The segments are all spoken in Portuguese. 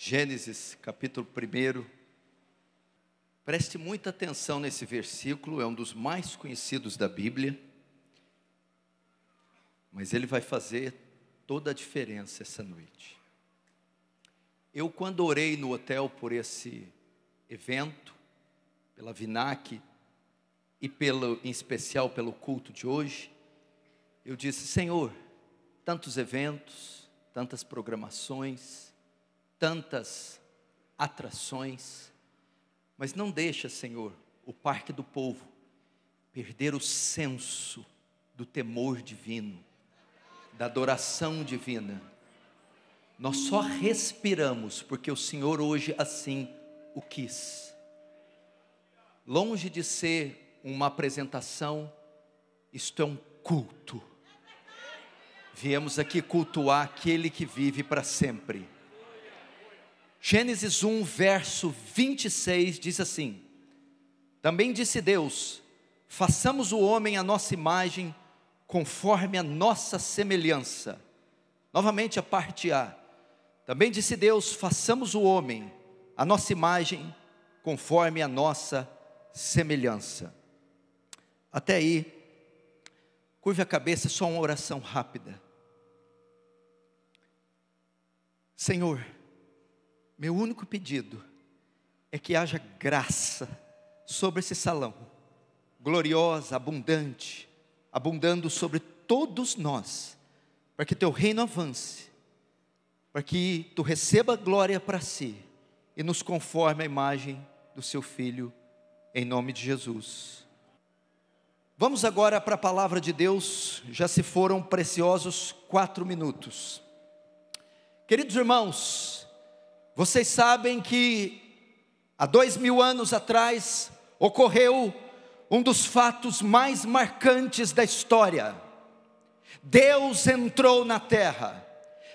Gênesis capítulo 1. Preste muita atenção nesse versículo, é um dos mais conhecidos da Bíblia, mas ele vai fazer toda a diferença essa noite. Eu, quando orei no hotel por esse evento, pela Vinac e pelo, em especial pelo culto de hoje, eu disse: Senhor, tantos eventos, tantas programações, tantas atrações, mas não deixa, Senhor, o parque do povo perder o senso do temor divino, da adoração divina. Nós só respiramos porque o Senhor hoje assim o quis. Longe de ser uma apresentação, isto é um culto. Viemos aqui cultuar aquele que vive para sempre. Gênesis 1, verso 26 diz assim: Também disse Deus: Façamos o homem à nossa imagem, conforme a nossa semelhança. Novamente a parte A. Também disse Deus: Façamos o homem à nossa imagem, conforme a nossa semelhança. Até aí, curve a cabeça, só uma oração rápida. Senhor, meu único pedido é que haja graça sobre esse salão, gloriosa, abundante, abundando sobre todos nós, para que teu reino avance, para que tu receba glória para si e nos conforme a imagem do seu filho, em nome de Jesus. Vamos agora para a palavra de Deus, já se foram preciosos quatro minutos. Queridos irmãos, vocês sabem que há dois mil anos atrás ocorreu um dos fatos mais marcantes da história. Deus entrou na terra,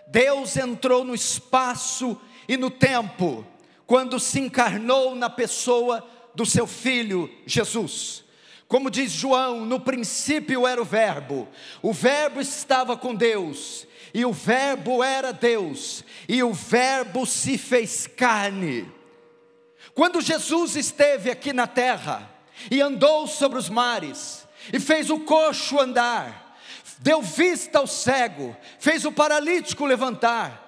Deus entrou no espaço e no tempo, quando se encarnou na pessoa do seu filho Jesus. Como diz João, no princípio era o Verbo, o Verbo estava com Deus e o Verbo era Deus, e o Verbo se fez carne. Quando Jesus esteve aqui na terra e andou sobre os mares, e fez o coxo andar, deu vista ao cego, fez o paralítico levantar,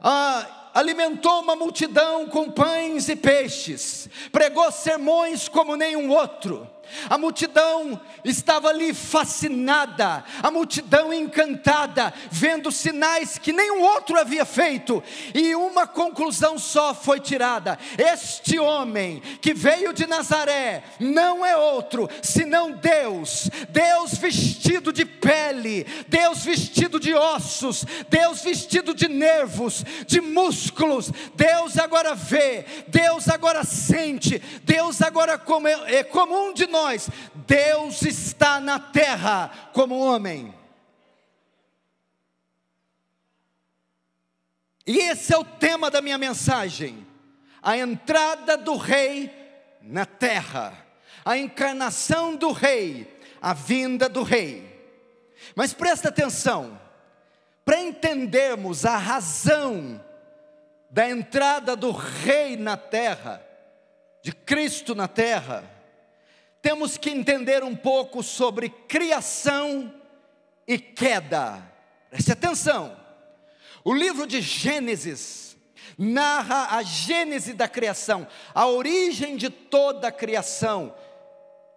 ah, alimentou uma multidão com pães e peixes, pregou sermões como nenhum outro, a multidão estava ali fascinada, a multidão encantada, vendo sinais que nenhum outro havia feito, e uma conclusão só foi tirada: este homem que veio de Nazaré não é outro senão Deus, Deus vestido de pele, Deus vestido de ossos, Deus vestido de nervos, de músculos. Deus agora vê, Deus agora sente, Deus agora, é comum de nós nós: Deus está na terra como homem. E esse é o tema da minha mensagem: a entrada do Rei na terra, a encarnação do Rei, a vinda do Rei. Mas presta atenção, para entendermos a razão da entrada do Rei na terra, de Cristo na terra, temos que entender um pouco sobre criação e queda. Preste atenção. O livro de Gênesis narra a gênese da criação, a origem de toda a criação.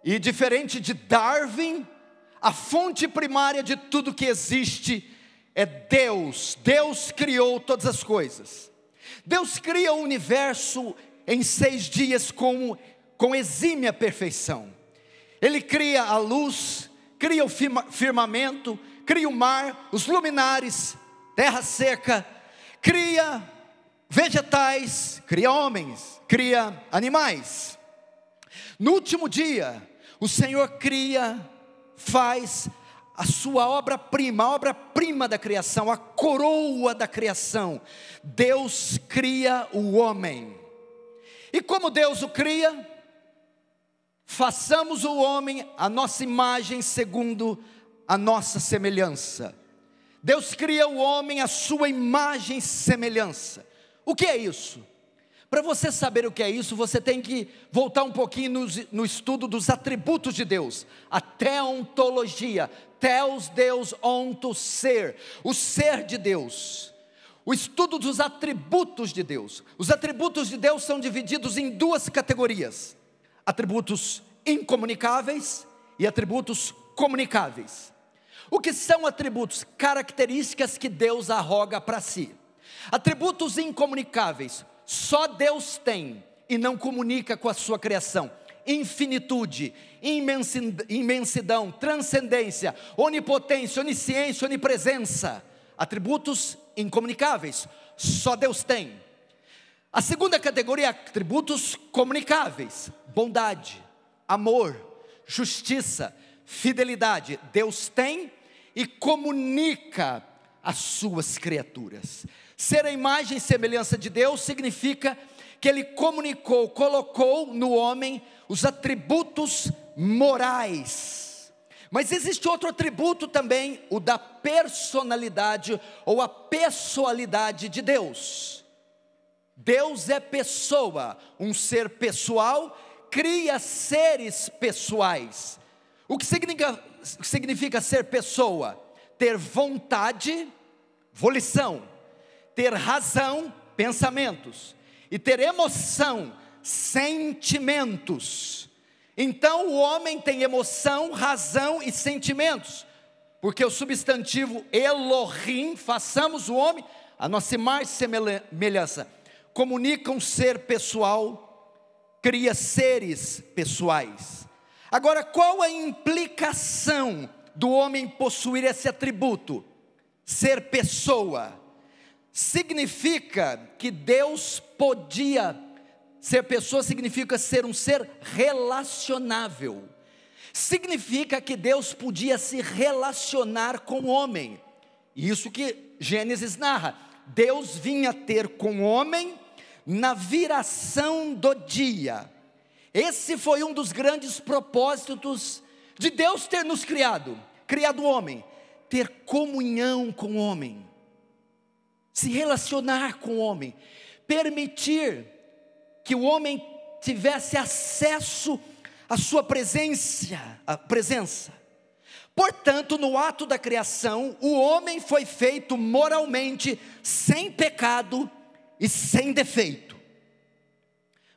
E diferente de Darwin, a fonte primária de tudo que existe é Deus. Deus criou todas as coisas. Deus cria o universo em seis dias com, com exímia perfeição. Ele cria a luz, cria o firmamento, cria o mar, os luminares, terra seca, cria vegetais, cria homens, cria animais. No último dia, o Senhor cria, faz a sua obra-prima, a obra-prima da criação, a coroa da criação. Deus cria o homem. E como Deus o cria? façamos o homem a nossa imagem segundo a nossa semelhança. Deus cria o homem a sua imagem e semelhança. O que é isso? Para você saber o que é isso, você tem que voltar um pouquinho no, no estudo dos atributos de Deus, a teontologia, teus Deus onto ser, o ser de Deus. O estudo dos atributos de Deus. Os atributos de Deus são divididos em duas categorias atributos incomunicáveis e atributos comunicáveis. O que são atributos? Características que Deus arroga para si. Atributos incomunicáveis, só Deus tem e não comunica com a sua criação. Infinitude, imensidão, transcendência, onipotência, onisciência, onipresença. Atributos incomunicáveis, só Deus tem a segunda categoria é atributos comunicáveis: bondade, amor, justiça, fidelidade. Deus tem e comunica às suas criaturas. Ser a imagem e semelhança de Deus significa que ele comunicou, colocou no homem os atributos morais. Mas existe outro atributo também, o da personalidade ou a pessoalidade de Deus. Deus é pessoa, um ser pessoal cria seres pessoais. O que significa, significa ser pessoa? Ter vontade, volição, ter razão, pensamentos, e ter emoção, sentimentos. Então o homem tem emoção, razão e sentimentos, porque o substantivo Elohim, façamos o homem, a nossa mais semelhança comunica um ser pessoal, cria seres pessoais. Agora, qual a implicação do homem possuir esse atributo? Ser pessoa. Significa que Deus podia ser pessoa, significa ser um ser relacionável. Significa que Deus podia se relacionar com o homem. Isso que Gênesis narra. Deus vinha ter com o homem na viração do dia. Esse foi um dos grandes propósitos de Deus ter nos criado, criado o homem, ter comunhão com o homem, se relacionar com o homem, permitir que o homem tivesse acesso à sua presença, à presença. Portanto, no ato da criação, o homem foi feito moralmente sem pecado e sem defeito.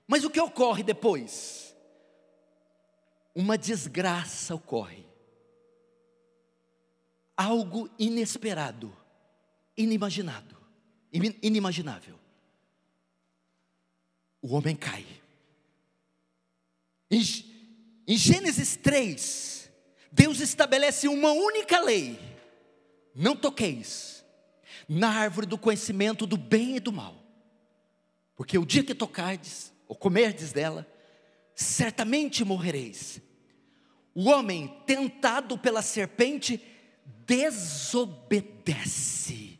Mas o que ocorre depois? Uma desgraça ocorre. Algo inesperado, inimaginado, inimaginável. O homem cai. Em, em Gênesis 3, Deus estabelece uma única lei: não toqueis na árvore do conhecimento do bem e do mal porque o dia que tocardes, ou comerdes dela, certamente morrereis. O homem, tentado pela serpente, desobedece.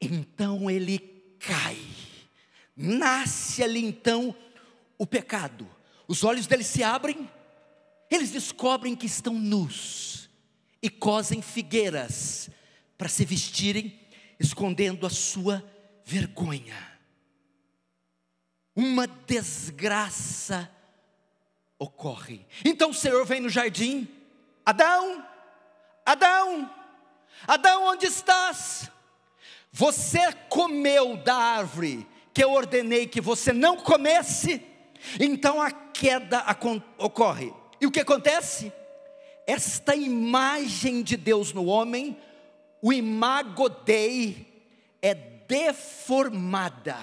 Então ele cai. Nasce ali então o pecado. Os olhos dele se abrem, eles descobrem que estão nus e cosem figueiras para se vestirem, escondendo a sua vergonha uma desgraça ocorre. Então o Senhor vem no jardim, Adão, Adão, Adão, onde estás? Você comeu da árvore que eu ordenei que você não comesse, então a queda ocorre. E o que acontece? Esta imagem de Deus no homem, o imago dei, é deformada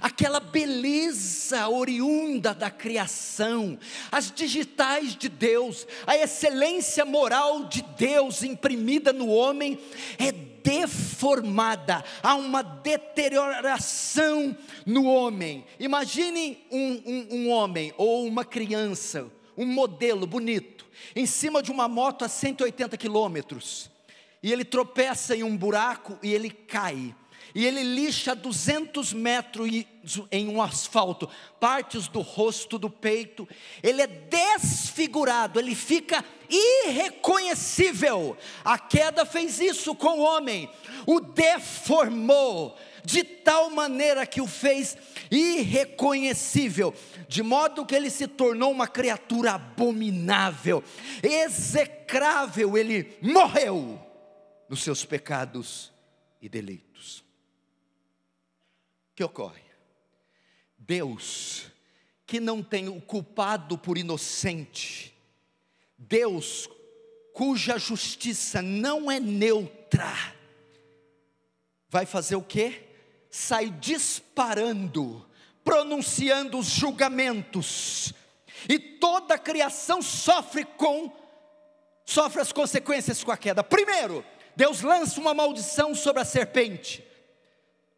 aquela beleza oriunda da criação, as digitais de Deus, a excelência moral de Deus imprimida no homem é deformada, há uma deterioração no homem. Imaginem um, um, um homem ou uma criança, um modelo bonito, em cima de uma moto a 180 quilômetros, e ele tropeça em um buraco e ele cai e ele lixa 200 metros em um asfalto, partes do rosto, do peito, ele é desfigurado, ele fica irreconhecível. A queda fez isso com o homem, o deformou de tal maneira que o fez irreconhecível, de modo que ele se tornou uma criatura abominável, execrável, ele morreu nos seus pecados e delitos que ocorre? Deus, que não tem o culpado por inocente, Deus, cuja justiça não é neutra, vai fazer o quê? Sai disparando, pronunciando os julgamentos, e toda a criação sofre com sofre as consequências com a queda. Primeiro, Deus lança uma maldição sobre a serpente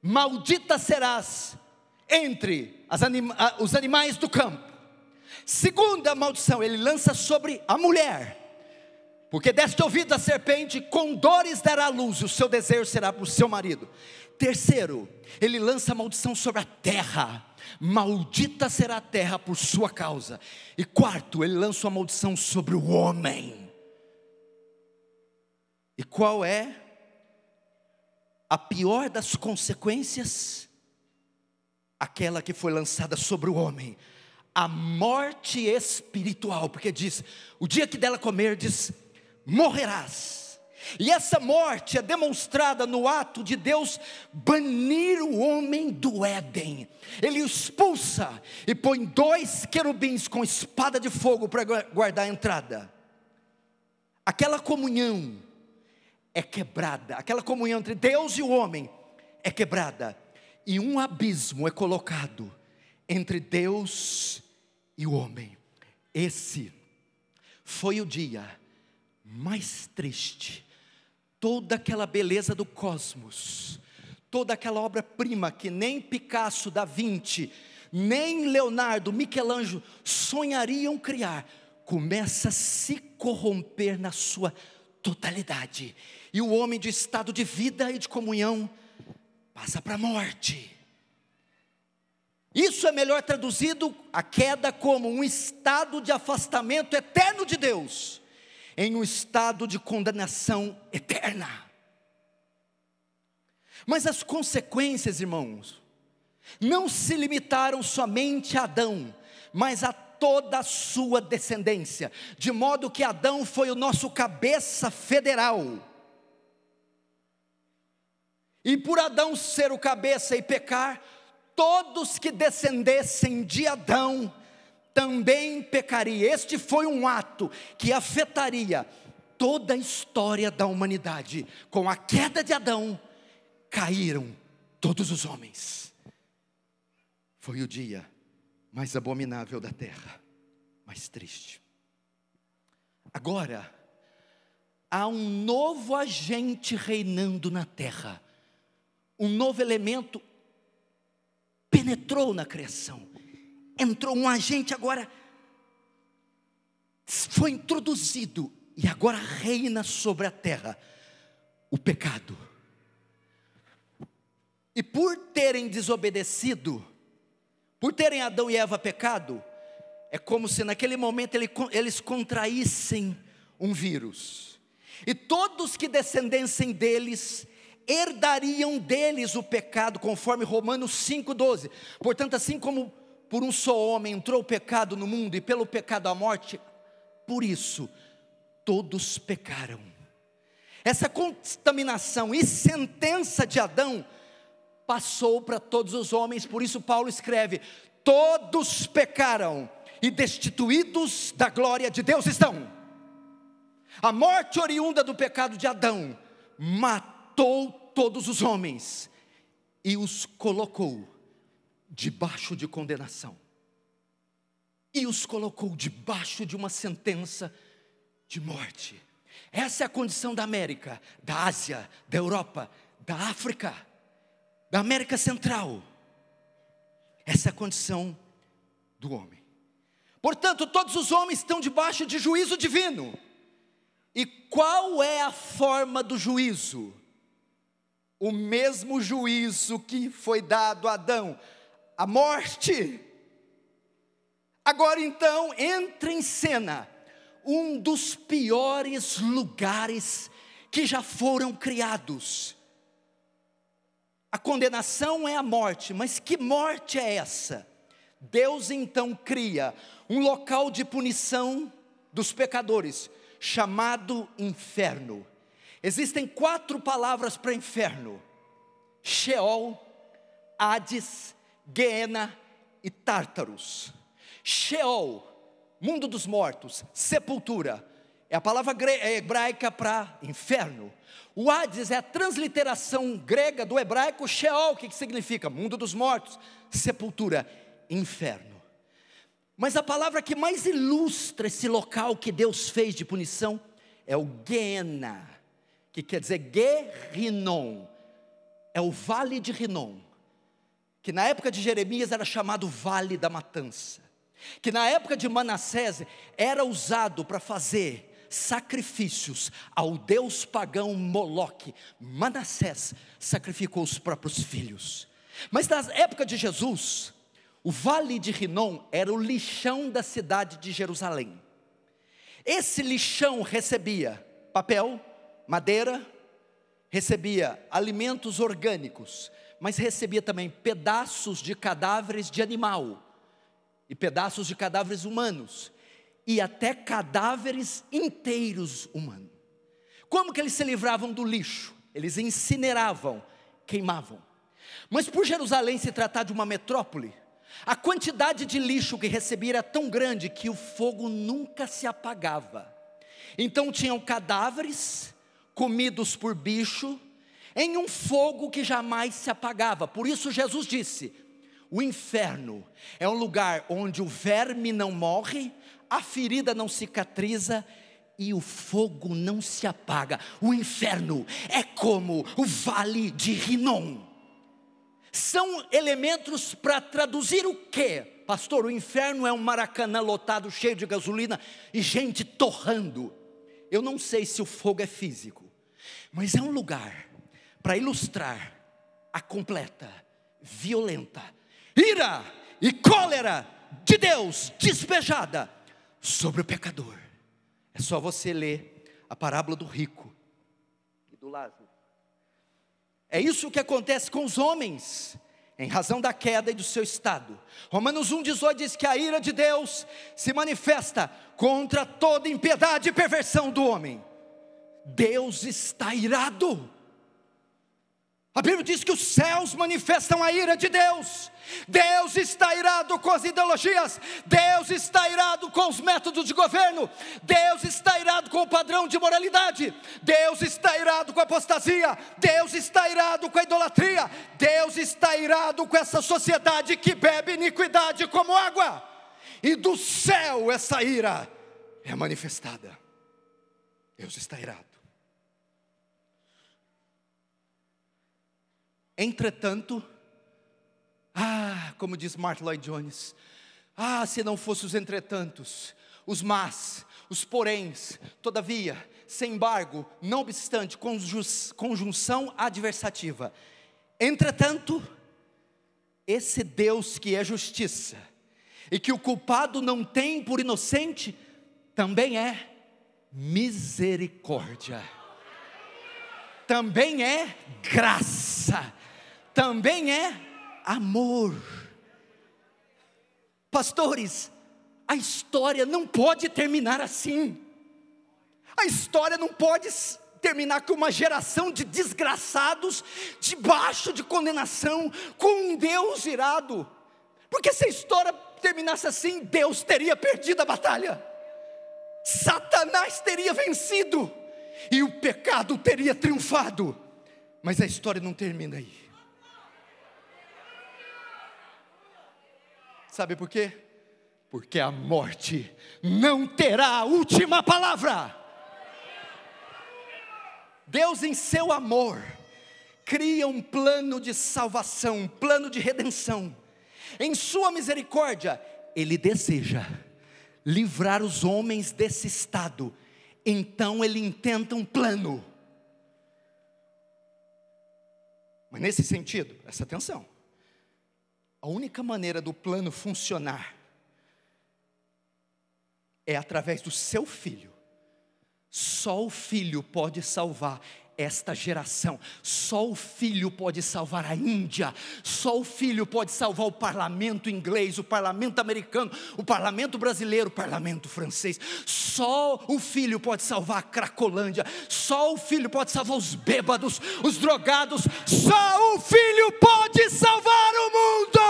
maldita serás entre os animais do campo. Segunda maldição, ele lança sobre a mulher. Porque deste ouvido a serpente, com dores dará luz, o seu desejo será para o seu marido. Terceiro, ele lança a maldição sobre a terra. Maldita será a terra por sua causa. E quarto, ele lança uma maldição sobre o homem. E qual é a pior das consequências, aquela que foi lançada sobre o homem, a morte espiritual, porque diz: o dia que dela comerdes, morrerás. E essa morte é demonstrada no ato de Deus banir o homem do Éden. Ele expulsa e põe dois querubins com espada de fogo para guardar a entrada. Aquela comunhão é quebrada, aquela comunhão entre Deus e o homem é quebrada, e um abismo é colocado entre Deus e o homem. Esse foi o dia mais triste. Toda aquela beleza do cosmos, toda aquela obra-prima que nem Picasso, Da Vinci, nem Leonardo, Michelangelo sonhariam criar, começa a se corromper na sua totalidade. E o homem de estado de vida e de comunhão passa para a morte. Isso é melhor traduzido a queda como um estado de afastamento eterno de Deus, em um estado de condenação eterna. Mas as consequências, irmãos, não se limitaram somente a Adão, mas a toda a sua descendência, de modo que Adão foi o nosso cabeça federal e por Adão ser o cabeça e pecar, todos que descendessem de Adão também pecaria. Este foi um ato que afetaria toda a história da humanidade. Com a queda de Adão, caíram todos os homens. Foi o dia mais abominável da terra, mais triste. Agora, há um novo agente reinando na terra um novo elemento penetrou na criação. Entrou um agente agora foi introduzido e agora reina sobre a terra o pecado. E por terem desobedecido, por terem Adão e Eva pecado, é como se naquele momento eles contraíssem um vírus. E todos que descendessem deles herdariam deles o pecado, conforme Romanos 5,12. Portanto, assim como por um só homem entrou o pecado no mundo e pelo pecado a morte, por isso todos pecaram. Essa contaminação e sentença de Adão passou para todos os homens, por isso Paulo escreve: todos pecaram e destituídos da glória de Deus estão. A morte oriunda do pecado de Adão mata matou todos os homens e os colocou debaixo de condenação. E os colocou debaixo de uma sentença de morte. Essa é a condição da América, da Ásia, da Europa, da África, da América Central. Essa é a condição do homem. Portanto, todos os homens estão debaixo de juízo divino. E qual é a forma do juízo? o mesmo juízo que foi dado a Adão, a morte. Agora então entra em cena um dos piores lugares que já foram criados. A condenação é a morte, mas que morte é essa? Deus então cria um local de punição dos pecadores, chamado inferno. Existem quatro palavras para inferno: Sheol, Hades, Geena e Tártaros. Sheol, mundo dos mortos, sepultura, é a palavra é, hebraica para inferno. O Hades é a transliteração grega do hebraico Sheol, que significa mundo dos mortos, sepultura, inferno. Mas a palavra que mais ilustra esse local que Deus fez de punição é o Geena que quer dizer Guerinom, é o vale de Rinom, que na época de Jeremias era chamado Vale da Matança, que na época de Manassés era usado para fazer sacrifícios ao deus pagão Moloque. Manassés sacrificou os próprios filhos. Mas na época de Jesus, o vale de Rinom era o lixão da cidade de Jerusalém. Esse lixão recebia papel, madeira, recebia alimentos orgânicos, mas recebia também pedaços de cadáveres de animal e pedaços de cadáveres humanos e até cadáveres inteiros humanos. Como que eles se livravam do lixo? Eles incineravam, queimavam. Mas por Jerusalém se tratar de uma metrópole, a quantidade de lixo que recebia era tão grande que o fogo nunca se apagava. Então tinham cadáveres comidos por bicho, em um fogo que jamais se apagava. Por isso Jesus disse: o inferno é um lugar onde o verme não morre, a ferida não cicatriza e o fogo não se apaga. O inferno é como o vale de Rinom. São elementos para traduzir o quê? Pastor, o inferno é um maracanã lotado, cheio de gasolina e gente torrando. Eu não sei se o fogo é físico. Mas é um lugar para ilustrar a completa, violenta ira e cólera de Deus despejada sobre o pecador. É só você ler a parábola do rico e do Lázaro. É isso que acontece com os homens em razão da queda e do seu estado. Romanos 1,18 diz que a ira de Deus se manifesta contra toda impiedade e perversão do homem. Deus está irado. A Bíblia diz que os céus manifestam a ira de Deus. Deus está irado com as ideologias, Deus está irado com os métodos de governo, Deus está irado com o padrão de moralidade, Deus está irado com a apostasia, Deus está irado com a idolatria, Deus está irado com essa sociedade que bebe iniquidade como água, e do céu essa ira é manifestada. Deus está irado. Entretanto, ah, como diz Martin Lloyd Jones, ah, se não fossem os entretantos, os mas, os poréns, todavia, sem embargo, não obstante, conjunção adversativa. Entretanto, esse Deus que é justiça, e que o culpado não tem por inocente, também é misericórdia, também é graça também é amor. Pastores, a história não pode terminar assim. A história não pode terminar com uma geração de desgraçados, debaixo de condenação, com um Deus irado. Porque se a história terminasse assim, Deus teria perdido a batalha, Satanás teria vencido e o pecado teria triunfado. Mas a história não termina aí. Sabe por quê? Porque a morte não terá a última palavra. Deus, em seu amor, cria um plano de salvação, um plano de redenção. Em sua misericórdia, Ele deseja livrar os homens desse estado. Então Ele intenta um plano. Mas nesse sentido, presta atenção. A única maneira do plano funcionar é através do seu filho. Só o filho pode salvar esta geração. Só o filho pode salvar a Índia. Só o filho pode salvar o parlamento inglês, o parlamento americano, o parlamento brasileiro, o parlamento francês. Só o filho pode salvar a Cracolândia. Só o filho pode salvar os bêbados, os drogados. Só o filho pode salvar o mundo.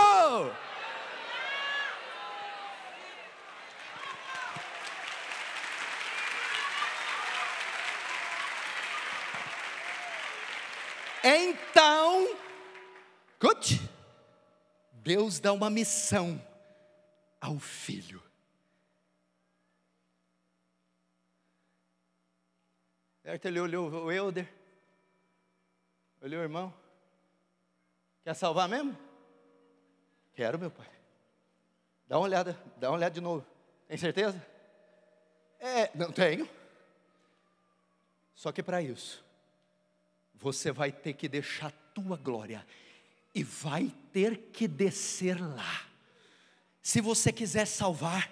Então, escute, Deus dá uma missão ao filho. Certo? Ele olhou o Elder? olhou o irmão. Quer salvar mesmo? Quero, meu pai. Dá uma olhada, dá uma olhada de novo. Tem certeza? É, não tenho. Só que para isso, você vai ter que deixar tua glória e vai ter que descer lá. Se você quiser salvar,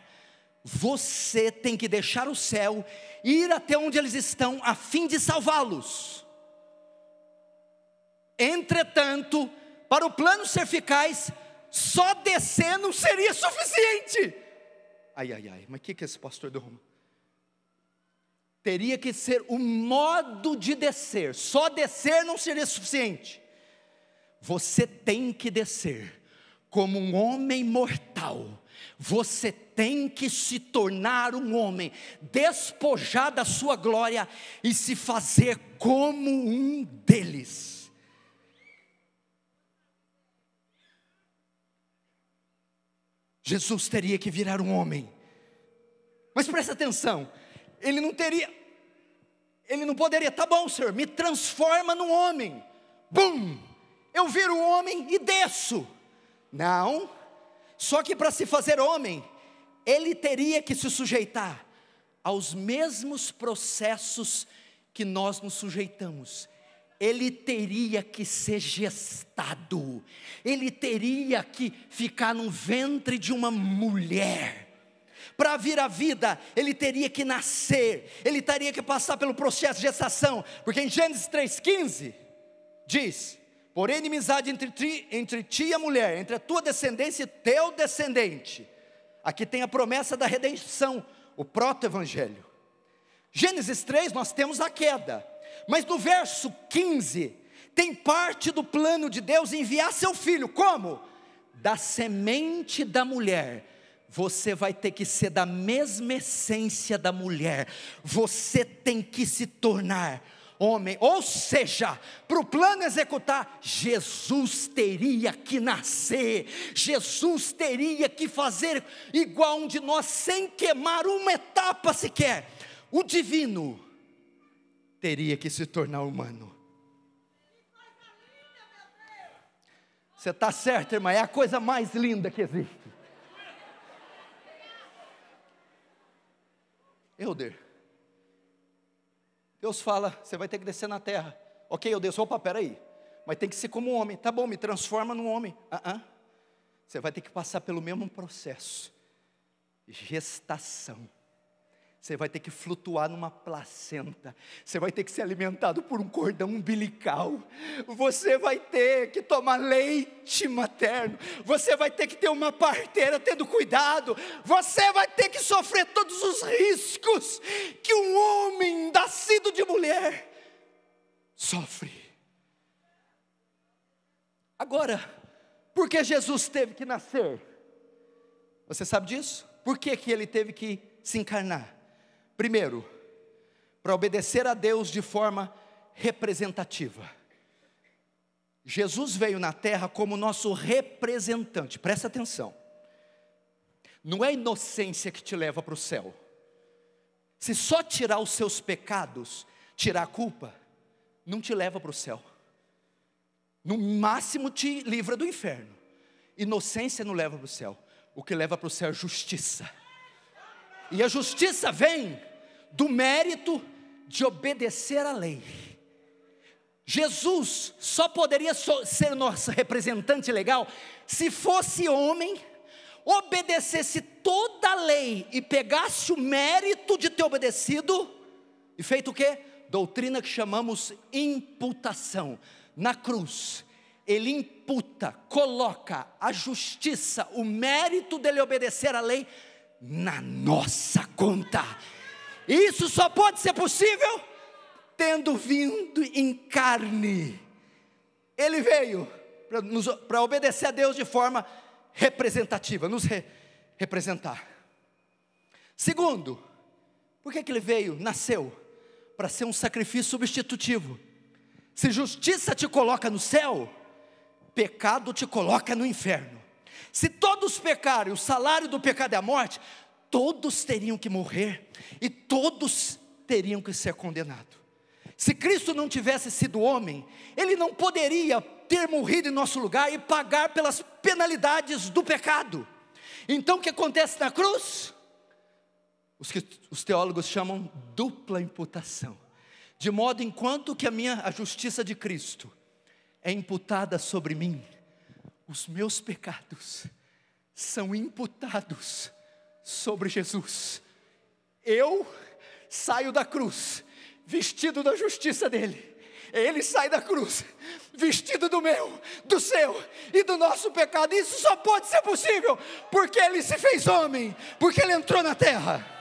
você tem que deixar o céu, ir até onde eles estão, a fim de salvá-los. Entretanto, para o plano ser eficaz, só descer não seria suficiente. Ai, ai, ai, mas o que, que esse pastor de teria que ser o modo de descer, só descer não seria suficiente. Você tem que descer como um homem mortal. Você tem que se tornar um homem, despojar da sua glória e se fazer como um deles. Jesus teria que virar um homem. Mas presta atenção, ele não teria, ele não poderia, tá bom, Senhor, me transforma num homem. Bum! Eu viro homem e desço. Não. Só que para se fazer homem, ele teria que se sujeitar aos mesmos processos que nós nos sujeitamos. Ele teria que ser gestado, ele teria que ficar no ventre de uma mulher para vir à vida, ele teria que nascer, ele teria que passar pelo processo de gestação, porque em Gênesis 3,15 diz: Porém, inimizade entre, tri, entre ti e a mulher, entre a tua descendência e teu descendente. Aqui tem a promessa da redenção, o proto-evangelho. Gênesis 3, nós temos a queda, mas no verso 15, tem parte do plano de Deus enviar seu filho, como? Da semente da mulher você vai ter que ser da mesma essência da mulher, você tem que se tornar homem, ou seja, para o plano executar, Jesus teria que nascer, Jesus teria que fazer igual um de nós, sem queimar uma etapa sequer. O divino teria que se tornar humano. Você está certo, irmã, é a coisa mais linda que existe. Euder, Deus fala, você vai ter que descer na terra. Ok, eu Deus, opa, peraí. Mas tem que ser como um homem. Tá bom, me transforma num homem. Uh -uh. Você vai ter que passar pelo mesmo processo. Gestação. Você vai ter que flutuar numa placenta, você vai ter que ser alimentado por um cordão umbilical, você vai ter que tomar leite materno, você vai ter que ter uma parteira tendo cuidado, você vai ter que sofrer todos os riscos que um homem nascido de mulher sofre. Agora, por que Jesus teve que nascer? Você sabe disso? Por que, que ele teve que se encarnar? Primeiro, para obedecer a Deus de forma representativa. Jesus veio na terra como nosso representante, presta atenção. Não é inocência que te leva para o céu. Se só tirar os seus pecados, tirar a culpa, não te leva para o céu. No máximo te livra do inferno. Inocência não leva para o céu. O que leva para o céu é justiça. E a justiça vem do mérito de obedecer à lei. Jesus só poderia ser nosso representante legal se fosse homem, obedecesse toda a lei e pegasse o mérito de ter obedecido e feito o quê? Doutrina que chamamos imputação. Na cruz, ele imputa, coloca a justiça, o mérito dele obedecer à lei na nossa conta. Isso só pode ser possível tendo vindo em carne. Ele veio para obedecer a Deus de forma representativa, nos re, representar. Segundo, por que, que ele veio, nasceu? Para ser um sacrifício substitutivo. Se justiça te coloca no céu, pecado te coloca no inferno. Se todos pecarem, o salário do pecado é a morte, todos teriam que morrer e todos teriam que ser condenados. Se Cristo não tivesse sido homem, ele não poderia ter morrido em nosso lugar e pagar pelas penalidades do pecado. Então o que acontece na cruz? Os que os teólogos chamam dupla imputação. De modo enquanto que a minha a justiça de Cristo é imputada sobre mim, os meus pecados são imputados sobre Jesus. Eu saio da cruz, vestido da justiça dele. Ele sai da cruz, vestido do meu, do seu e do nosso pecado. Isso só pode ser possível porque ele se fez homem, porque ele entrou na terra.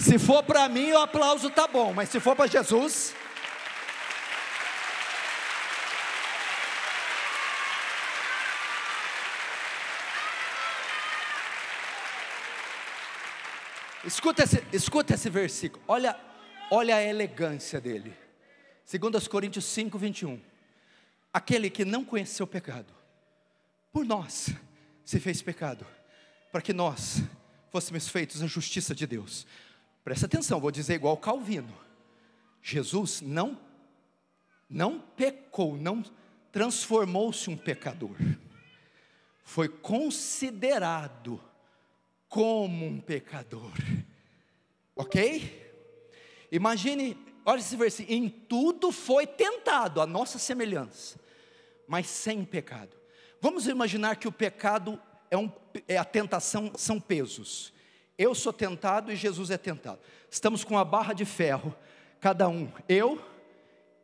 Se for para mim, o aplauso tá bom, mas se for para Jesus. Escuta esse, escuta esse versículo, olha, olha a elegância dele. 2 Coríntios 5, 21. Aquele que não conheceu o pecado, por nós se fez pecado, para que nós fôssemos feitos a justiça de Deus. Presta atenção, vou dizer igual Calvino. Jesus não não pecou, não transformou-se um pecador. Foi considerado como um pecador. OK? Imagine, olha esse versículo, em tudo foi tentado a nossa semelhança, mas sem pecado. Vamos imaginar que o pecado é, um, é a tentação são pesos. Eu sou tentado e Jesus é tentado. Estamos com a barra de ferro, cada um, eu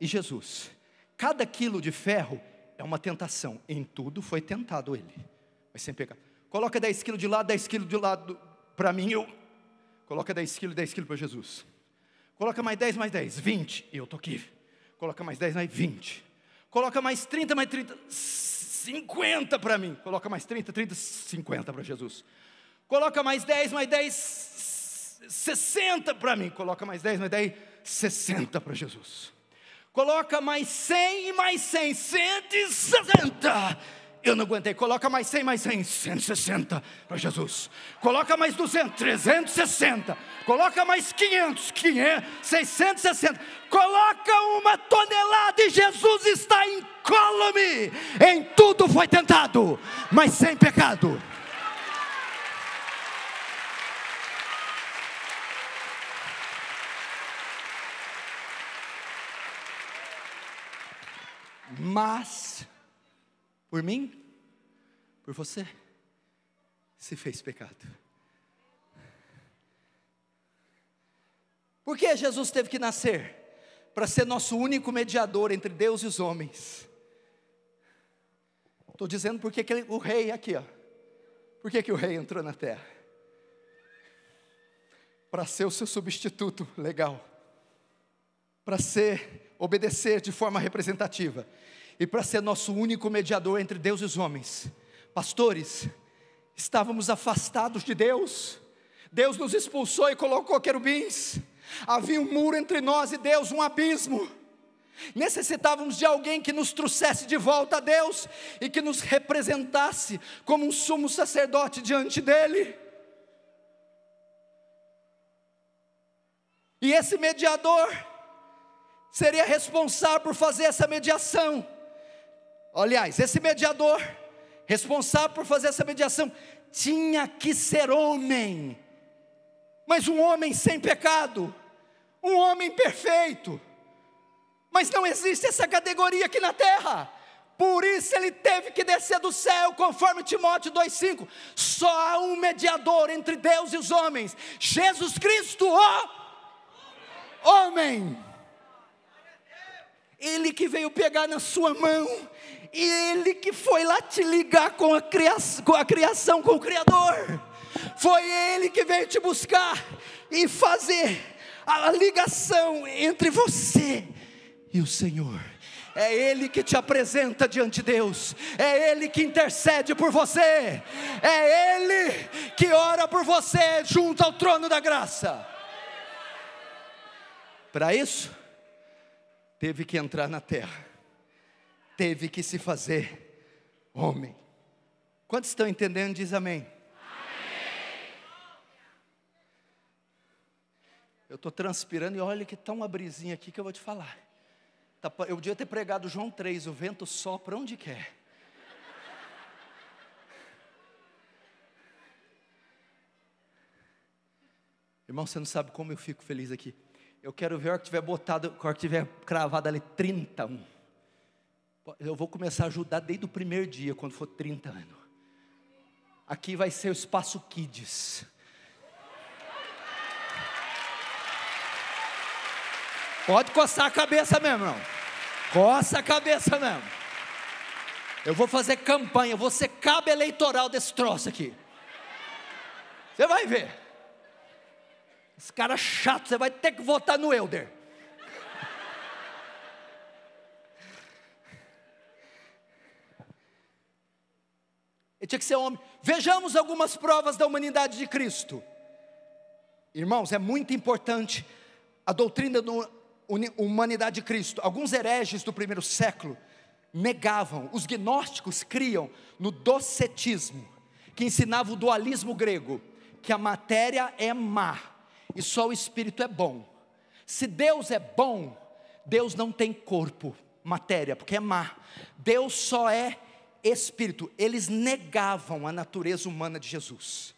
e Jesus. Cada quilo de ferro é uma tentação. Em tudo foi tentado ele, mas sem pegar. Coloca 10 quilos de lado, 10 quilos de lado para mim, eu. Coloca 10 quilos, 10 quilos para Jesus. Coloca mais 10, mais 10, 20, eu estou aqui. Coloca mais 10, mais 20. Coloca mais 30, mais 30, 50 para mim. Coloca mais 30, 30, 50 para Jesus. Coloca mais 10, mais 10, 60 para mim. Coloca mais 10, mais 10, 60 para Jesus. Coloca mais 100 e mais 100, 160. Eu não aguentei. Coloca mais 100, mais 100, 160 para Jesus. Coloca mais 200, 360. Coloca mais 500, 500, 660. Coloca uma tonelada e Jesus está em colome. Em tudo foi tentado, mas sem pecado. mas por mim, por você, se fez pecado. Por que Jesus teve que nascer? Para ser nosso único mediador entre Deus e os homens. Estou dizendo porque que ele, o rei aqui, ó. Por que, que o rei entrou na terra? Para ser o seu substituto legal. Para ser obedecer de forma representativa e para ser nosso único mediador entre Deus e os homens. Pastores, estávamos afastados de Deus, Deus nos expulsou e colocou querubins, havia um muro entre nós e Deus, um abismo. Necessitávamos de alguém que nos trouxesse de volta a Deus e que nos representasse como um sumo sacerdote diante dele. E esse mediador seria responsável por fazer essa mediação. Aliás, esse mediador, responsável por fazer essa mediação, tinha que ser homem, mas um homem sem pecado, um homem perfeito. Mas não existe essa categoria aqui na terra. Por isso ele teve que descer do céu, conforme Timóteo 2,5. Só há um mediador entre Deus e os homens: Jesus Cristo, o homem. Ele que veio pegar na sua mão, e Ele que foi lá te ligar com a, criação, com a criação, com o Criador, foi Ele que veio te buscar e fazer a ligação entre você e o Senhor. É Ele que te apresenta diante de Deus, é Ele que intercede por você, é Ele que ora por você junto ao trono da graça. Para isso, teve que entrar na terra, teve que se fazer homem. Quantos estão entendendo? Diz amém. amém. Eu estou transpirando e olha que está uma brisinha aqui que eu vou te falar. Tá eu podia ter pregado João 3, o vento sopra onde quer. Irmão, você não sabe como eu fico feliz aqui. Eu quero ver a hora que tiver botado, o que tiver cravado ali 31. Eu vou começar a ajudar desde o primeiro dia, quando for 30 anos. Aqui vai ser o espaço Kids. Pode coçar a cabeça mesmo, irmão. Coça a cabeça mesmo. Eu vou fazer campanha, você vou ser eleitoral desse troço aqui. Você vai ver. Esse cara chato, você vai ter que votar no Elder. Ele tinha que ser homem. Vejamos algumas provas da humanidade de Cristo. Irmãos, é muito importante a doutrina da humanidade de Cristo. Alguns hereges do primeiro século negavam, os gnósticos criam no docetismo, que ensinava o dualismo grego, que a matéria é má e só o espírito é bom. Se Deus é bom, Deus não tem corpo, matéria, porque é má. Deus só é espírito. Eles negavam a natureza humana de Jesus.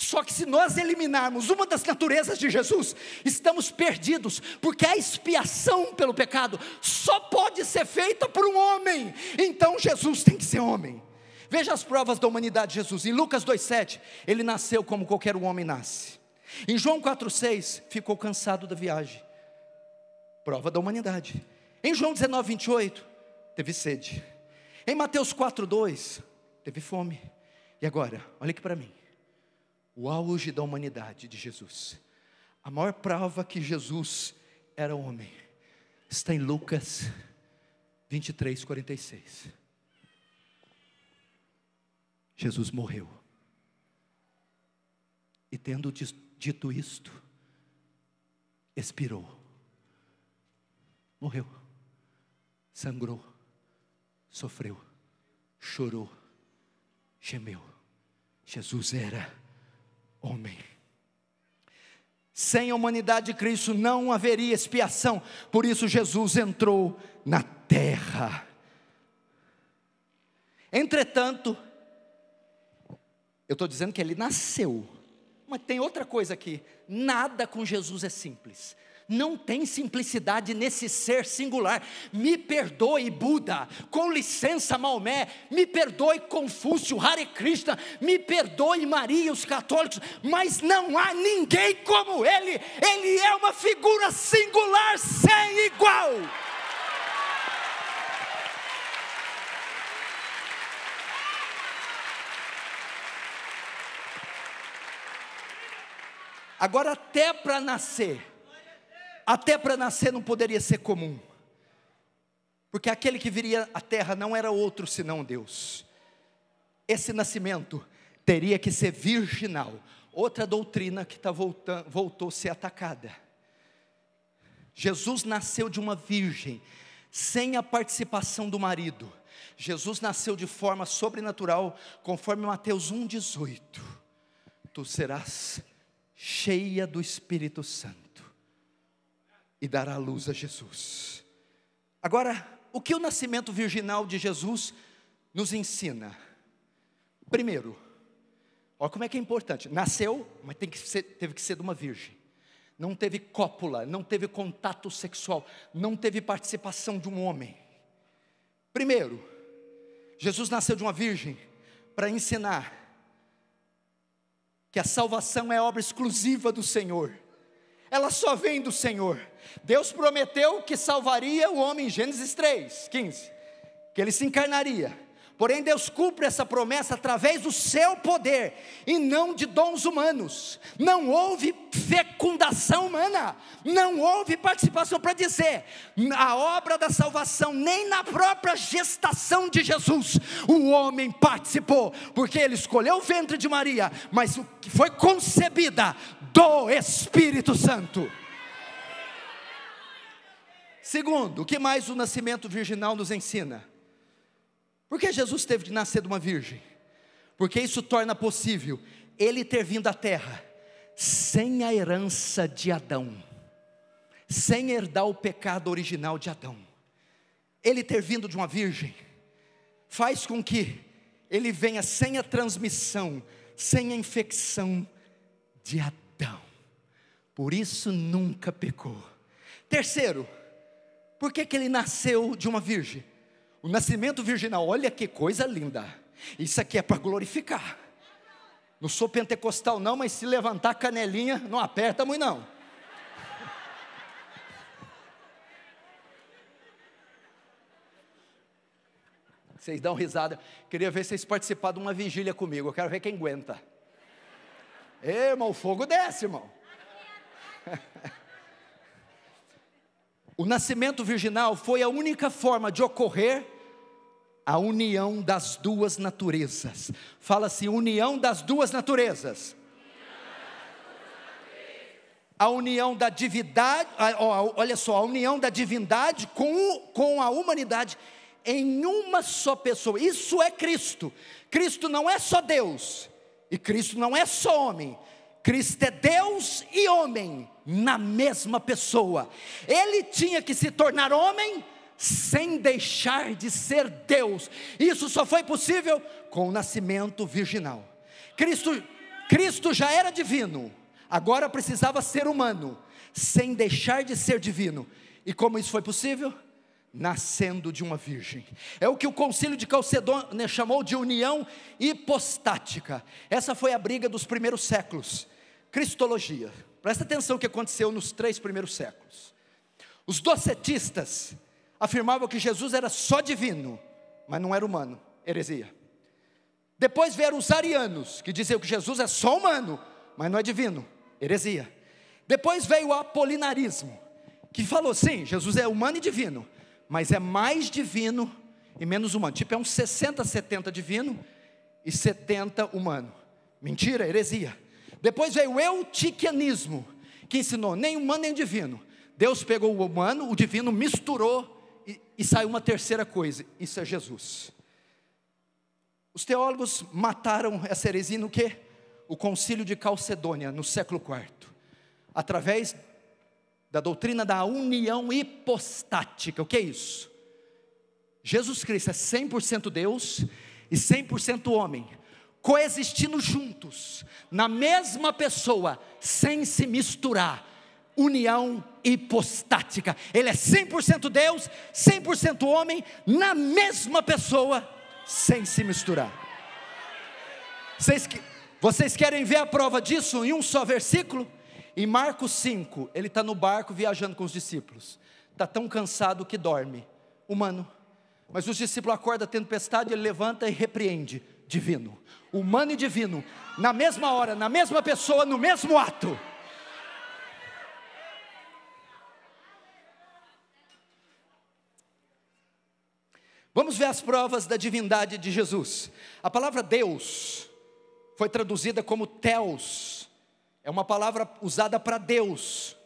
Só que se nós eliminarmos uma das naturezas de Jesus, estamos perdidos, porque a expiação pelo pecado só pode ser feita por um homem. Então Jesus tem que ser homem. Veja as provas da humanidade de Jesus. Em Lucas 2:7, ele nasceu como qualquer um homem nasce. Em João 4,6, ficou cansado da viagem, prova da humanidade. Em João 19, 28, teve sede. Em Mateus 4, 2, teve fome. E agora, olha aqui para mim. O auge da humanidade de Jesus. A maior prova que Jesus era homem está em Lucas 23, 46. Jesus morreu e tendo dito isto, expirou, morreu, sangrou, sofreu, chorou, gemeu. Jesus era homem. Sem a humanidade de Cristo não haveria expiação, por isso Jesus entrou na terra. Entretanto, eu estou dizendo que ele nasceu, mas tem outra coisa aqui: nada com Jesus é simples. Não tem simplicidade nesse ser singular. Me perdoe, Buda. Com licença, Maomé. Me perdoe, Confúcio, Hare Krishna. Me perdoe, Maria, os católicos. Mas não há ninguém como ele. Ele é uma figura singular, sem igual. Agora, até para nascer, até para nascer não poderia ser comum, porque aquele que viria à terra não era outro senão Deus. Esse nascimento teria que ser virginal, outra doutrina que tá voltando, voltou a ser atacada. Jesus nasceu de uma virgem, sem a participação do marido. Jesus nasceu de forma sobrenatural, conforme Mateus 1,18. Tu serás cheia do Espírito Santo, e dará luz a Jesus. Agora, o que o nascimento virginal de Jesus nos ensina? Primeiro, olha como é que é importante: nasceu, mas que ser, teve que ser de uma virgem. Não teve cópula, não teve contato sexual, não teve participação de um homem. Primeiro, Jesus nasceu de uma virgem para ensinar que a salvação é obra exclusiva do Senhor. Ela só vem do Senhor. Deus prometeu que salvaria o homem em Gênesis 3, 15, que ele se encarnaria Porém, Deus cumpre essa promessa através do seu poder e não de dons humanos. Não houve fecundação humana, não houve participação para dizer a obra da salvação, nem na própria gestação de Jesus o homem participou, porque ele escolheu o ventre de Maria, mas foi concebida do Espírito Santo. Segundo, o que mais o nascimento virginal nos ensina? Por que Jesus teve de nascer de uma virgem? Porque isso torna possível ele ter vindo à terra sem a herança de Adão, sem herdar o pecado original de Adão. Ele ter vindo de uma virgem faz com que ele venha sem a transmissão, sem a infecção de Adão. Por isso nunca pecou. Terceiro, por que, que ele nasceu de uma virgem? O nascimento virginal, olha que coisa linda. Isso aqui é para glorificar. Não sou pentecostal não, mas se levantar a canelinha, não aperta muito não. Vocês dão risada. Queria ver vocês participar de uma vigília comigo. Eu quero ver quem aguenta. Ei, irmão, o fogo desce, irmão. O nascimento virginal foi a única forma de ocorrer a união das duas naturezas. Fala-se união das duas naturezas. A união da divindade, olha só, a união da divindade com, com a humanidade em uma só pessoa. Isso é Cristo. Cristo não é só Deus, e Cristo não é só homem. Cristo é Deus e homem na mesma pessoa. Ele tinha que se tornar homem sem deixar de ser Deus. Isso só foi possível com o nascimento virginal. Cristo, Cristo já era divino, agora precisava ser humano, sem deixar de ser divino. E como isso foi possível? nascendo de uma virgem. É o que o concílio de Calcedônia chamou de união hipostática. Essa foi a briga dos primeiros séculos. Cristologia. Presta atenção o que aconteceu nos três primeiros séculos. Os docetistas afirmavam que Jesus era só divino, mas não era humano. Heresia. Depois vieram os arianos, que diziam que Jesus é só humano, mas não é divino. Heresia. Depois veio o apolinarismo, que falou sim, Jesus é humano e divino, mas é mais divino e menos humano. Tipo, é um 60, 70 divino e 70 humano. Mentira, heresia. Depois veio o eutiquianismo, que ensinou nem humano nem divino. Deus pegou o humano, o divino misturou e, e saiu uma terceira coisa: isso é Jesus. Os teólogos mataram essa heresia no quê? O concílio de Calcedônia, no século IV. Através da doutrina da união hipostática. O que é isso? Jesus Cristo é 100% Deus e 100% homem, coexistindo juntos, na mesma pessoa, sem se misturar. União hipostática. Ele é 100% Deus, 100% homem, na mesma pessoa, sem se misturar. Vocês, vocês querem ver a prova disso em um só versículo? Em Marcos 5, ele está no barco viajando com os discípulos. Está tão cansado que dorme. Humano. Mas os discípulos acordam a tempestade, ele levanta e repreende. Divino. Humano e divino. Na mesma hora, na mesma pessoa, no mesmo ato. Vamos ver as provas da divindade de Jesus. A palavra Deus foi traduzida como Teos é uma palavra usada para Deus,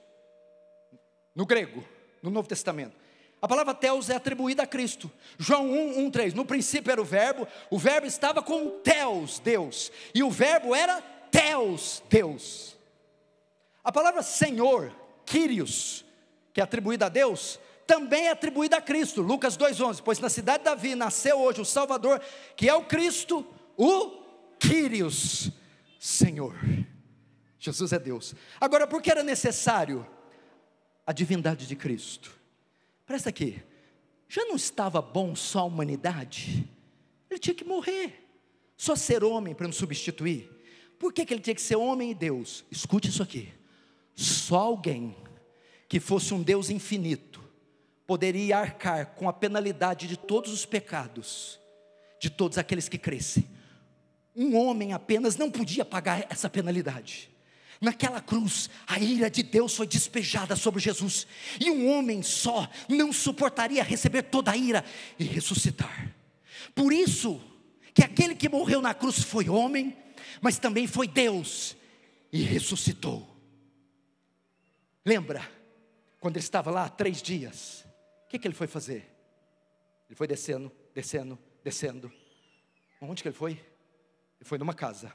no grego, no Novo Testamento. A palavra Theos é atribuída a Cristo. João 1, 1, 3. No princípio era o Verbo, o Verbo estava com o Theos, Deus, e o Verbo era Theos, Deus. A palavra Senhor, Kyrios, que é atribuída a Deus, também é atribuída a Cristo. Lucas 11. Pois na cidade de Davi nasceu hoje o Salvador, que é o Cristo, o Kyrios, Senhor. Jesus é Deus. Agora, por que era necessário a divindade de Cristo? Presta aqui. Já não estava bom só a humanidade? Ele tinha que morrer. Só ser homem para nos substituir. Por que, que ele tinha que ser homem e Deus? Escute isso aqui. Só alguém que fosse um Deus infinito poderia arcar com a penalidade de todos os pecados de todos aqueles que crescem. Um homem apenas não podia pagar essa penalidade. Naquela cruz, a ira de Deus foi despejada sobre Jesus, e um homem só não suportaria receber toda a ira e ressuscitar. Por isso, que aquele que morreu na cruz foi homem, mas também foi Deus e ressuscitou. Lembra quando ele estava lá há três dias? O que, que ele foi fazer? Ele foi descendo, descendo, descendo. Onde que ele foi? Ele foi numa casa.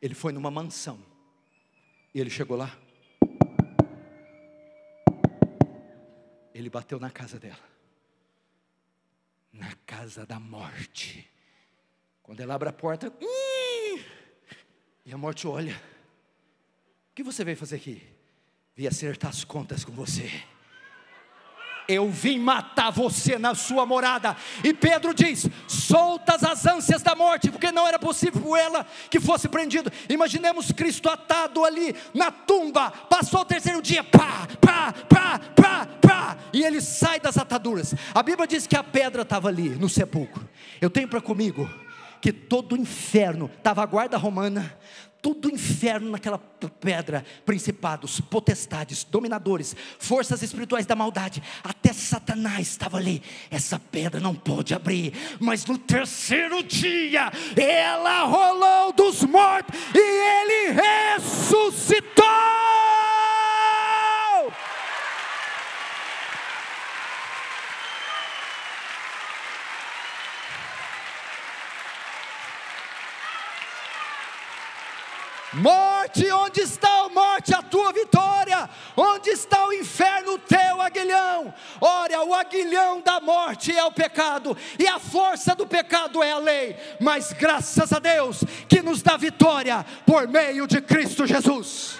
Ele foi numa mansão. E ele chegou lá. Ele bateu na casa dela. Na casa da morte. Quando ela abre a porta, e a morte olha. O que você veio fazer aqui? Vim acertar as contas com você. Eu vim matar você na sua morada. E Pedro diz: soltas as ânsias da morte, porque não era possível ela que fosse prendido. Imaginemos Cristo atado ali na tumba. Passou o terceiro dia, pá, pá, pá, pá, pá. E ele sai das ataduras. A Bíblia diz que a pedra estava ali no sepulcro. Eu tenho para comigo que todo o inferno estava a guarda romana, todo o inferno naquela pedra, principados, potestades, dominadores, forças espirituais da maldade, até Satanás estava ali. Essa pedra não pode abrir, mas no terceiro dia ela rolou dos mortos e ele ressuscitou. Morte, onde está o morte, a tua vitória? Onde está o inferno, o teu aguilhão? Ora, o aguilhão da morte é o pecado, e a força do pecado é a lei, mas graças a Deus que nos dá vitória por meio de Cristo Jesus.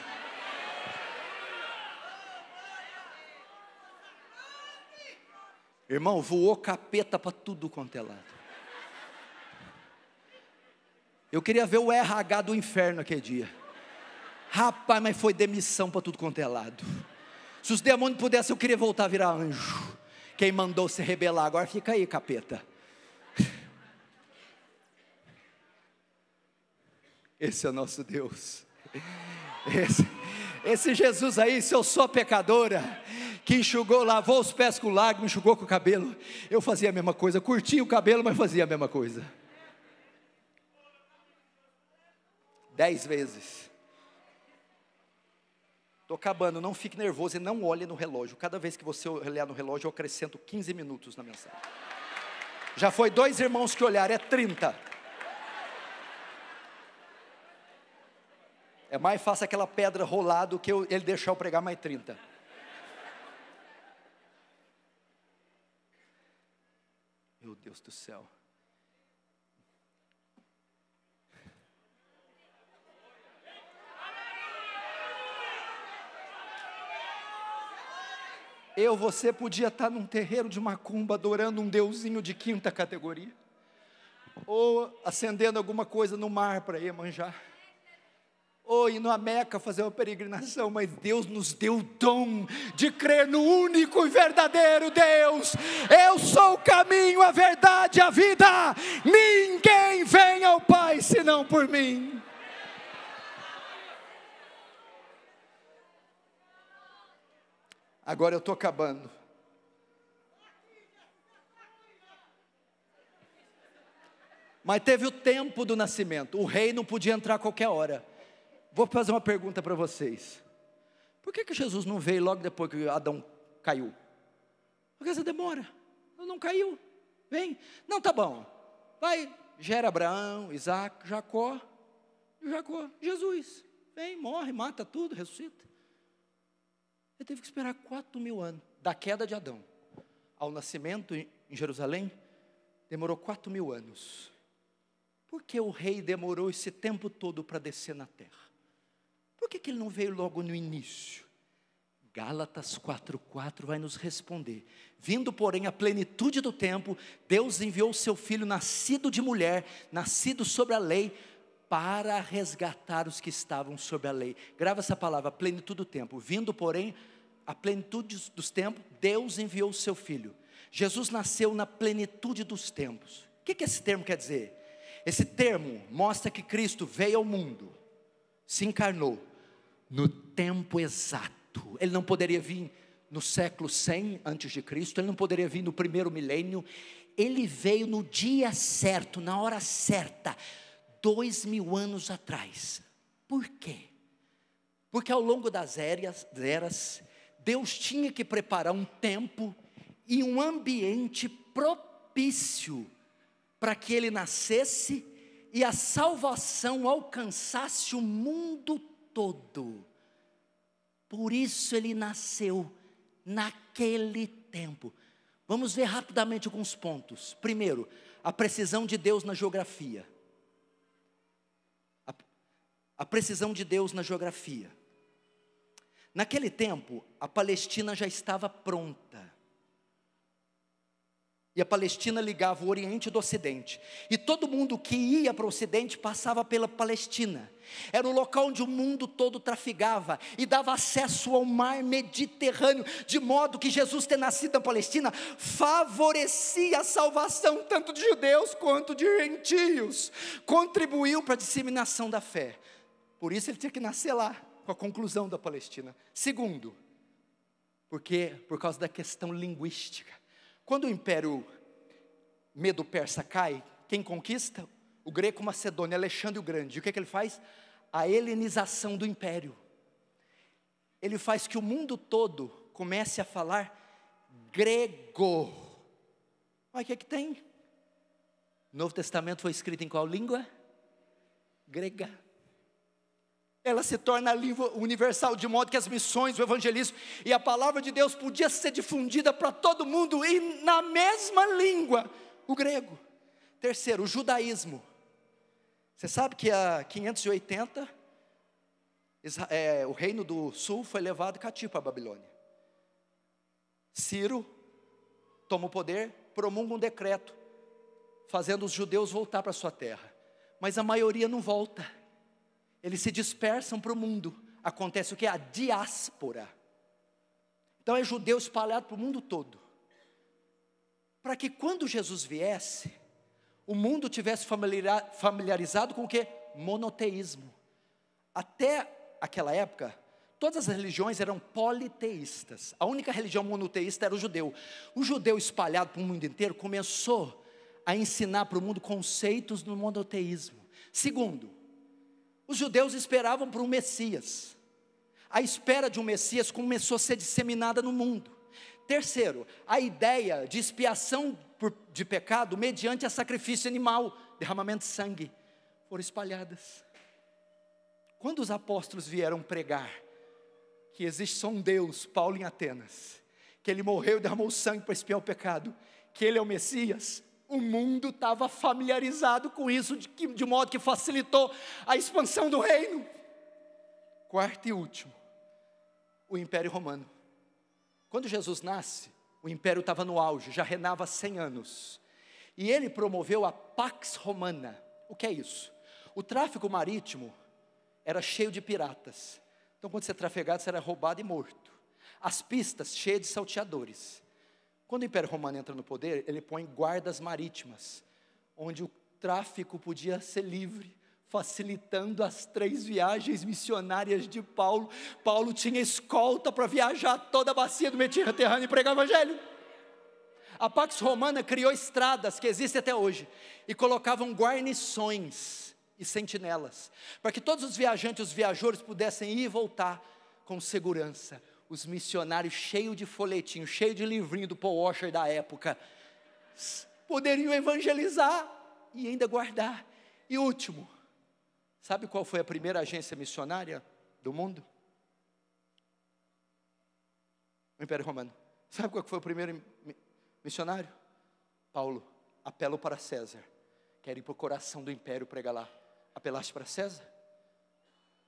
Irmão, voou capeta para tudo quanto é lado. Eu queria ver o RH do inferno aquele dia. Rapaz, mas foi demissão para tudo quanto é lado. Se os demônios pudessem, eu queria voltar a virar anjo. Quem mandou se rebelar, agora fica aí, capeta. Esse é o nosso Deus. Esse, esse Jesus aí, se eu sou pecadora, que enxugou, lavou os pés com lágrimas, enxugou com o cabelo, eu fazia a mesma coisa, curtia o cabelo, mas fazia a mesma coisa. dez vezes. Estou acabando, não fique nervoso e não olhe no relógio. Cada vez que você olhar no relógio, eu acrescento 15 minutos na mensagem. Já foi dois irmãos que olharam, é 30. É mais fácil aquela pedra rolar do que ele deixar eu pregar mais 30. Meu Deus do céu. eu, você podia estar num terreiro de macumba adorando um deusinho de quinta categoria, ou acendendo alguma coisa no mar para ir manjar, ou indo a Meca fazer uma peregrinação, mas Deus nos deu o dom de crer no único e verdadeiro Deus. Eu sou o caminho, a verdade, a vida. Ninguém vem ao Pai senão por mim. Agora eu estou acabando. Mas teve o tempo do nascimento. O rei não podia entrar a qualquer hora. Vou fazer uma pergunta para vocês. Por que, que Jesus não veio logo depois que Adão caiu? Por que você demora? Não caiu. Vem. Não, tá bom. Vai, gera Abraão, Isaac, Jacó. Jacó, Jesus. Vem, morre, mata tudo, ressuscita. Ele teve que esperar 4 mil anos, da queda de Adão ao nascimento em Jerusalém, demorou 4 mil anos. Por que o rei demorou esse tempo todo para descer na terra? Por que, que ele não veio logo no início? Gálatas 4,4 vai nos responder. Vindo, porém, à plenitude do tempo, Deus enviou o seu filho, nascido de mulher, nascido sobre a lei, para resgatar os que estavam sobre a lei. Grava essa palavra, plenitude do tempo. Vindo, porém, a plenitude dos tempos, Deus enviou o seu filho. Jesus nasceu na plenitude dos tempos. O que, que esse termo quer dizer? Esse termo mostra que Cristo veio ao mundo, se encarnou no tempo exato. Ele não poderia vir no século 100 antes de Cristo, ele não poderia vir no primeiro milênio. Ele veio no dia certo, na hora certa, dois mil anos atrás. Por quê? Porque ao longo das eras, Deus tinha que preparar um tempo e um ambiente propício para que ele nascesse e a salvação alcançasse o mundo todo. Por isso ele nasceu naquele tempo. Vamos ver rapidamente alguns pontos. Primeiro, a precisão de Deus na geografia. A, a precisão de Deus na geografia. Naquele tempo, a Palestina já estava pronta. E a Palestina ligava o Oriente do Ocidente. E todo mundo que ia para o Ocidente passava pela Palestina. Era o local onde o mundo todo trafegava e dava acesso ao mar Mediterrâneo, de modo que Jesus ter nascido na Palestina favorecia a salvação tanto de judeus quanto de gentios, contribuiu para a disseminação da fé. Por isso ele tinha que nascer lá com a conclusão da Palestina. Segundo, porque por causa da questão linguística. Quando o Império Medo-Persa cai, quem conquista? O greco-macedônio Alexandre o Grande. E o que, é que ele faz? A helenização do império. Ele faz que o mundo todo comece a falar grego. Mas o que é que tem? O Novo Testamento foi escrito em qual língua? Grega ela se torna a língua universal, de modo que as missões, o evangelismo e a palavra de Deus podia ser difundida para todo mundo e na mesma língua, o grego. Terceiro, o judaísmo. Você sabe que a 580, é, o reino do sul foi levado cativo à Babilônia. Ciro toma o poder, promulga um decreto, fazendo os judeus voltar para sua terra. Mas a maioria não volta eles se dispersam para o mundo. Acontece o que? A diáspora. Então é judeu espalhado para o mundo todo. Para que quando Jesus viesse, o mundo tivesse familiarizado com o que? Monoteísmo. Até aquela época, todas as religiões eram politeístas. A única religião monoteísta era o judeu. O judeu espalhado para o mundo inteiro começou a ensinar para o mundo conceitos do monoteísmo. Segundo, os judeus esperavam por um Messias. A espera de um Messias começou a ser disseminada no mundo. Terceiro, a ideia de expiação por, de pecado mediante a sacrifício animal, derramamento de sangue, foram espalhadas. Quando os apóstolos vieram pregar que existe só um Deus, Paulo em Atenas, que ele morreu e derramou sangue para expiar o pecado, que ele é o Messias, o mundo estava familiarizado com isso, de, que, de modo que facilitou a expansão do reino. Quarto e último, o Império Romano. Quando Jesus nasce, o império estava no auge, já reinava 100 anos. E ele promoveu a Pax Romana. O que é isso? O tráfico marítimo era cheio de piratas. Então, quando você é trafegava, você era roubado e morto. As pistas cheias de salteadores. Quando o Império Romano entra no poder, ele põe guardas marítimas, onde o tráfico podia ser livre, facilitando as três viagens missionárias de Paulo. Paulo tinha escolta para viajar toda a bacia do Mediterrâneo e pregar o Evangelho. A Pax Romana criou estradas que existem até hoje e colocavam guarnições e sentinelas, para que todos os viajantes e os viajores pudessem ir e voltar com segurança os missionários cheios de folhetinho, cheio de livrinho do Paul Washer da época, poderiam evangelizar e ainda guardar. E último, sabe qual foi a primeira agência missionária do mundo? O Império Romano. Sabe qual foi o primeiro missionário? Paulo, apelo para César. Quero ir para o coração do império pregar lá. Apelaste para César?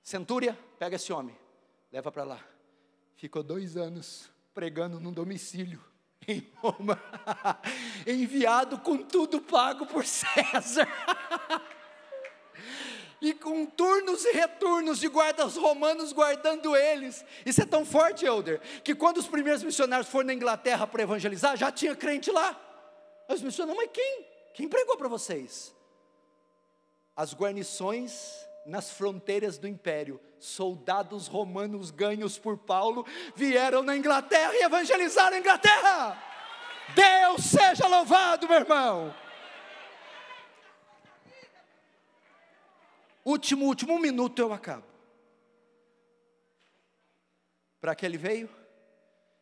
Centúria, pega esse homem, leva para lá ficou dois anos pregando num domicílio em Roma, enviado com tudo pago por César. e com turnos e retornos de guardas romanos guardando eles. Isso é tão forte, Elder, que quando os primeiros missionários foram na Inglaterra para evangelizar, já tinha crente lá. os missionários, mas quem? Quem pregou para vocês? As guarnições nas fronteiras do império, soldados romanos ganhos por Paulo vieram na Inglaterra e evangelizaram a Inglaterra. Deus seja louvado, meu irmão. Último, último, um minuto eu acabo. Para que ele veio?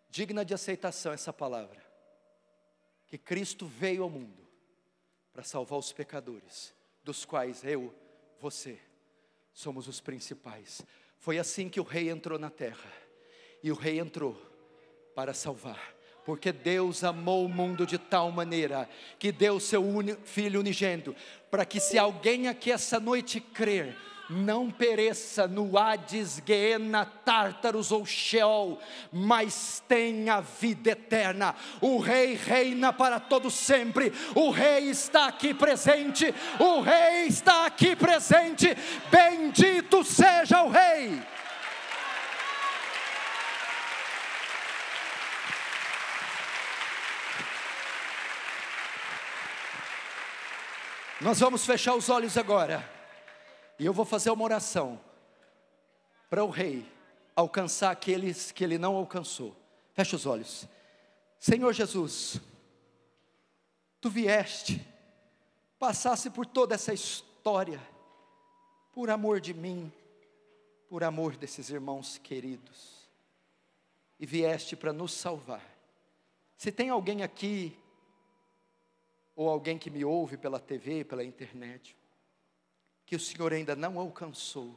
Digna de aceitação essa palavra. Que Cristo veio ao mundo para salvar os pecadores, dos quais eu, você somos os principais. Foi assim que o rei entrou na terra. E o rei entrou para salvar. Porque Deus amou o mundo de tal maneira que deu seu filho unigênito, para que se alguém aqui essa noite crer, não pereça no Hades, Guiena, Tártaros ou Sheol, mas tenha vida eterna. O Rei reina para todo sempre. O Rei está aqui presente. O Rei está aqui presente. Bendito seja o Rei. Nós vamos fechar os olhos agora. E eu vou fazer uma oração para o rei alcançar aqueles que ele não alcançou. Feche os olhos. Senhor Jesus, tu vieste, passasse por toda essa história, por amor de mim, por amor desses irmãos queridos, e vieste para nos salvar. Se tem alguém aqui, ou alguém que me ouve pela TV, pela internet, que o Senhor ainda não alcançou,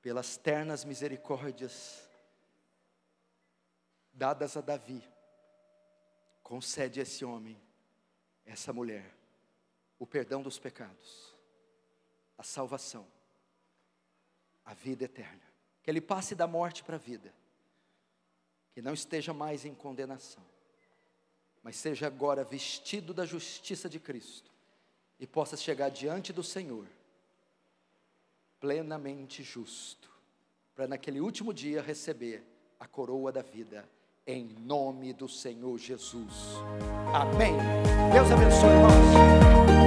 pelas ternas misericórdias dadas a Davi, concede a esse homem, essa mulher, o perdão dos pecados, a salvação, a vida eterna. Que ele passe da morte para a vida, que não esteja mais em condenação, mas seja agora vestido da justiça de Cristo e possa chegar diante do Senhor plenamente justo, para naquele último dia receber a coroa da vida, em nome do Senhor Jesus. Amém. Deus abençoe,